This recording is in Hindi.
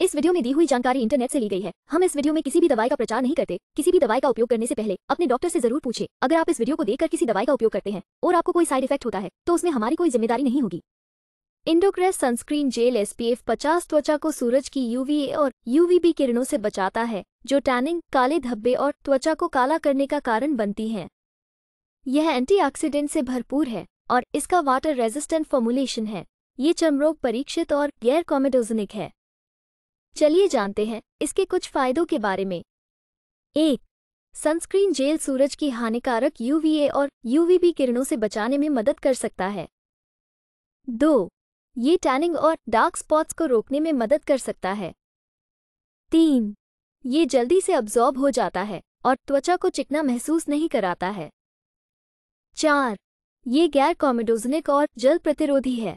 इस वीडियो में दी हुई जानकारी इंटरनेट से ली गई है हम इस वीडियो में किसी भी दवाई का प्रचार नहीं करते किसी भी दवाई का उपयोग करने से पहले अपने डॉक्टर से जरूर पूछे अगर आप इस वीडियो को देखकर किसी दवाई का उपयोग करते हैं और आपको कोई साइड इफेक्ट होता है तो उसमें हमारी कोई जिम्मेदारी नहीं होगी इंडोक्रेस सनस्क्रीन जेल एस पी पचास त्वचा को सूरज की यूवीए और यूवीबी किरणों से बचाता है जो टैनिंग काले धब्बे और त्वचा को काला करने का कारण बनती है यह एंटीऑक्सीडेंट से भरपूर है और इसका वाटर रेजिस्टेंट फॉर्मुलेशन है ये चमरोग परीक्षित और गैर कॉमेडोजनिक है चलिए जानते हैं इसके कुछ फायदों के बारे में एक सनस्क्रीन जेल सूरज की हानिकारक यूवीए और यूवीबी किरणों से बचाने में मदद कर सकता है दो ये टैनिंग और डार्क स्पॉट्स को रोकने में मदद कर सकता है तीन ये जल्दी से अब्जॉर्ब हो जाता है और त्वचा को चिकना महसूस नहीं कराता है चार ये गैर कॉमेडोजनिक और जल प्रतिरोधी है